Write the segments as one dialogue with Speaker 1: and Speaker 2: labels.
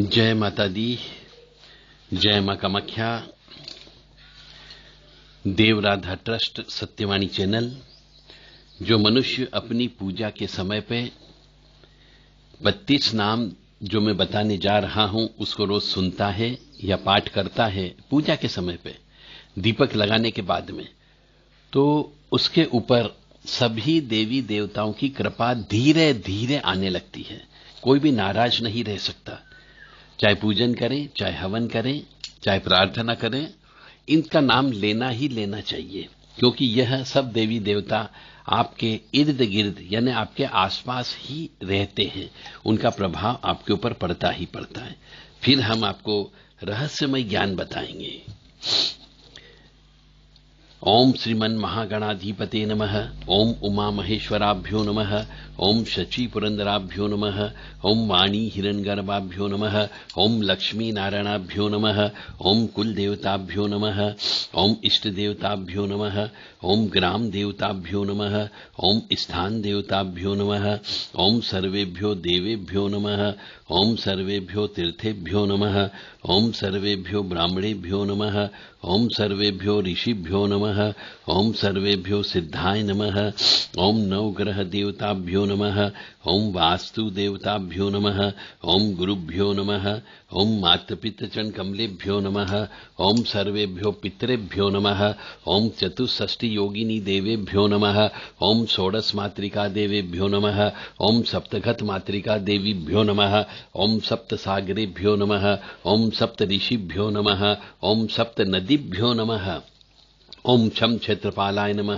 Speaker 1: जय माता दी जय मां कामाख्या देवराधा ट्रस्ट सत्यवाणी चैनल जो मनुष्य अपनी पूजा के समय पे 32 नाम जो मैं बताने जा रहा हूं उसको रोज सुनता है या पाठ करता है पूजा के समय पे दीपक लगाने के बाद में तो उसके ऊपर सभी देवी देवताओं की कृपा धीरे धीरे आने लगती है कोई भी नाराज नहीं रह सकता चाहे पूजन करें चाहे हवन करें चाहे प्रार्थना करें इनका नाम लेना ही लेना चाहिए क्योंकि यह सब देवी देवता आपके इर्द गिर्द यानी आपके आसपास ही रहते हैं उनका प्रभाव आपके ऊपर पड़ता ही पड़ता है फिर हम आपको रहस्यमय ज्ञान बताएंगे ओम श्रीमन महागणाधिपते नम ओम उमा महेश्वराभ्यो नम ओम शची पुरंदराभ्यो नमः ओम वाणी हिरण्यगर्भाभ्यो नम ओम लक्ष्मी नारायणाभ्यो ओं ओम कुल देवताभ्यो इष्टदेवताभ्यो ओम इष्ट देवताभ्यो नम ओम ग्राम देवताभ्यो नम ओम स्थान देवताभ्यो नम ओम सर्वेभ्यो देवेभ्यो नम ओम सर्वेभ्यो तीर्थेभ्यो नम ओम सर्वेभ्यो ब्राह्मणेभ्यो नम ओम सर्वेभ्यो ऋषिभ्यो नम ओं सर्वेभ्यो सिद्धाय नम ओं नवग्रह देवताभ्यो नम ओं वास्तुदेवताभ्यो नम ओं गुरुभ्यो नम ओं मातृपितचन कमलेभ्यो नम ओं सर्वेभ्यो पितरेभ्यो नम ओं चतुष्षष्टि योगिनी देवेभ्यो नम ओं षोडश मातृका देवेभ्यो नम ओं सप्तघत मातृका देवीभ्यो नमः सप्त सागरेभ्यो सप्त ऋषिभ्यो नम ओं सप्त नदी दिभ्यो नम ओं छम क्षेत्रपालाय नम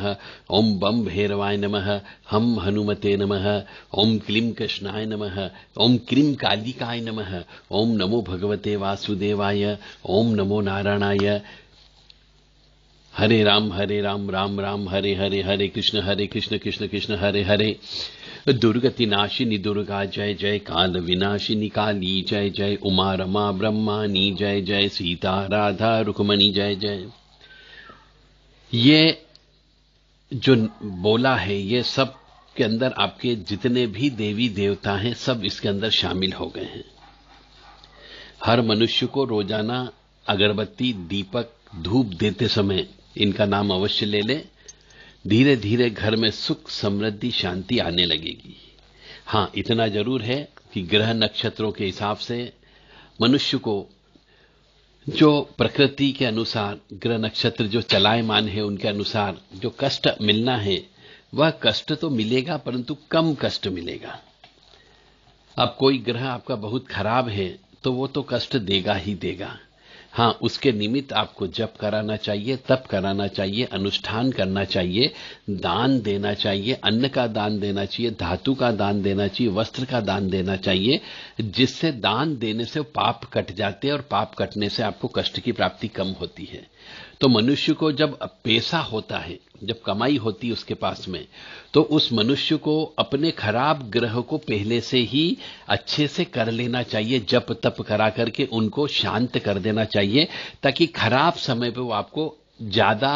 Speaker 1: ओं बम भैरवाय नम हम हनुमते नम ओं क्लीं कृष्णाय नम ओं क्लीं कालिकाय नम ओं नमो भगवते वासुदेवाय ओं नमो नारायणाय हरे राम हरे राम राम राम हरे हरे हरे कृष्ण हरे कृष्ण कृष्ण कृष्ण हरे हरे दुर्गति नाशिनी दुर्गा जय जय काल विनाशिनी काली जय जय उमा रमा ब्रह्मानी जय जय सीता राधा रुकमणि जय जय ये जो बोला है ये सब के अंदर आपके जितने भी देवी देवता हैं सब इसके अंदर शामिल हो गए हैं हर मनुष्य को रोजाना अगरबत्ती दीपक धूप देते समय इनका नाम अवश्य ले लें धीरे धीरे घर में सुख समृद्धि शांति आने लगेगी हां इतना जरूर है कि ग्रह नक्षत्रों के हिसाब से मनुष्य को जो प्रकृति के अनुसार ग्रह नक्षत्र जो चलायमान है उनके अनुसार जो कष्ट मिलना है वह कष्ट तो मिलेगा परंतु कम कष्ट मिलेगा अब कोई ग्रह आपका बहुत खराब है तो वो तो कष्ट देगा ही देगा हाँ उसके निमित्त आपको जप कराना चाहिए तप कराना चाहिए अनुष्ठान करना चाहिए दान देना चाहिए अन्न का दान देना चाहिए धातु का दान देना चाहिए वस्त्र का दान देना चाहिए जिससे दान देने से पाप कट जाते हैं और पाप कटने से आपको कष्ट की प्राप्ति कम होती है तो मनुष्य को जब पैसा होता है जब कमाई होती उसके पास में तो उस मनुष्य को अपने खराब ग्रह को पहले से ही अच्छे से कर लेना चाहिए जप तप करा करके उनको शांत कर देना चाहिए ताकि खराब समय पे वो आपको ज्यादा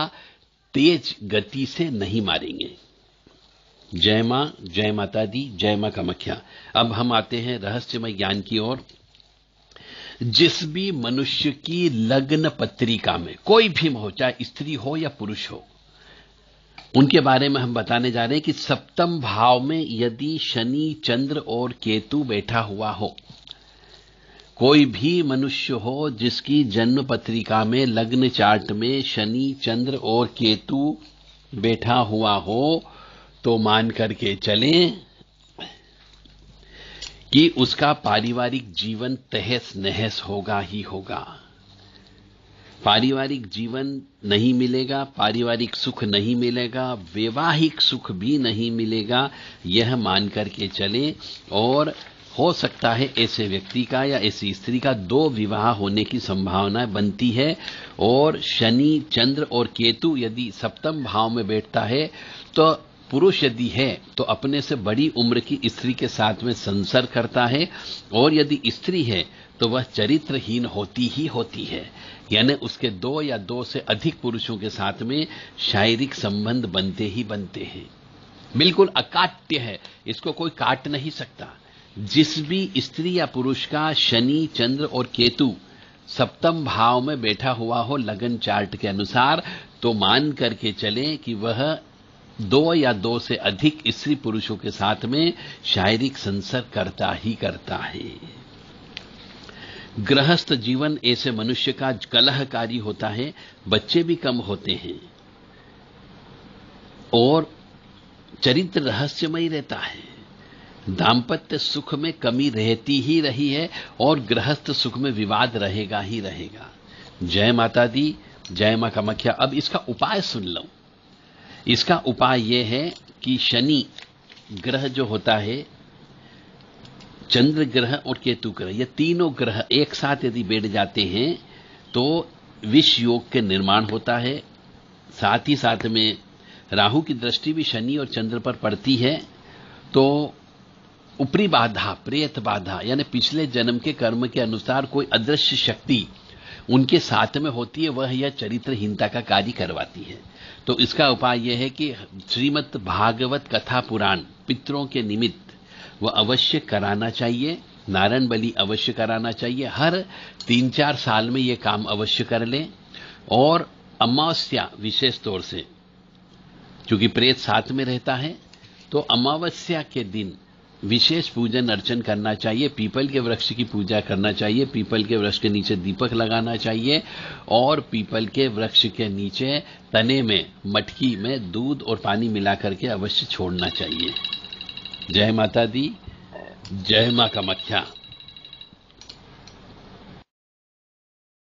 Speaker 1: तेज गति से नहीं मारेंगे जय मां जय माता दी जय मां कामख्या अब हम आते हैं रहस्यमय ज्ञान की ओर जिस भी मनुष्य की लग्न पत्रिका में कोई भी हो चाहे स्त्री हो या पुरुष हो उनके बारे में हम बताने जा रहे हैं कि सप्तम भाव में यदि शनि चंद्र और केतु बैठा हुआ हो कोई भी मनुष्य हो जिसकी जन्म पत्रिका में लग्न चार्ट में शनि चंद्र और केतु बैठा हुआ हो तो मान करके चलें कि उसका पारिवारिक जीवन तहस नहस होगा ही होगा पारिवारिक जीवन नहीं मिलेगा पारिवारिक सुख नहीं मिलेगा वैवाहिक सुख भी नहीं मिलेगा यह मान करके चले और हो सकता है ऐसे व्यक्ति का या ऐसी स्त्री का दो विवाह होने की संभावना बनती है और शनि चंद्र और केतु यदि सप्तम भाव में बैठता है तो पुरुष यदि है तो अपने से बड़ी उम्र की स्त्री के साथ में संसर करता है और यदि स्त्री है तो वह चरित्रहीन होती ही होती है यानी उसके दो या दो से अधिक पुरुषों के साथ में शारीरिक संबंध बनते ही बनते हैं बिल्कुल अकाट्य है इसको कोई काट नहीं सकता जिस भी स्त्री या पुरुष का शनि चंद्र और केतु सप्तम भाव में बैठा हुआ हो लगन चार्ट के अनुसार तो मान करके चले कि वह दो या दो से अधिक स्त्री पुरुषों के साथ में शारीरिक संसर्ग करता ही करता है गृहस्थ जीवन ऐसे मनुष्य का कलहकारी होता है बच्चे भी कम होते हैं और चरित्र रहस्यमय रहता है दाम्पत्य सुख में कमी रहती ही रही है और गृहस्थ सुख में विवाद रहेगा ही रहेगा जय माता दी जय मां मख्या अब इसका उपाय सुन लूं इसका उपाय यह है कि शनि ग्रह जो होता है चंद्र ग्रह और केतु ग्रह ये तीनों ग्रह एक साथ यदि बैठ जाते हैं तो विष योग के निर्माण होता है साथ ही साथ में राहु की दृष्टि भी शनि और चंद्र पर पड़ती है तो ऊपरी बाधा प्रेत बाधा यानी पिछले जन्म के कर्म के अनुसार कोई अदृश्य शक्ति उनके साथ में होती है वह यह चरित्रहीनता का कार्य करवाती है तो इसका उपाय यह है कि श्रीमद भागवत कथा पुराण पितरों के निमित्त वह अवश्य कराना चाहिए नारायण बलि अवश्य कराना चाहिए हर तीन चार साल में यह काम अवश्य कर ले और अमावस्या विशेष तौर से क्योंकि प्रेत साथ में रहता है तो अमावस्या के दिन विशेष पूजन अर्चन करना चाहिए पीपल के वृक्ष की पूजा करना चाहिए पीपल के वृक्ष के नीचे दीपक लगाना चाहिए और पीपल के वृक्ष के नीचे तने में मटकी में दूध और पानी मिला करके अवश्य छोड़ना चाहिए जय माता दी जय माँ कामाख्या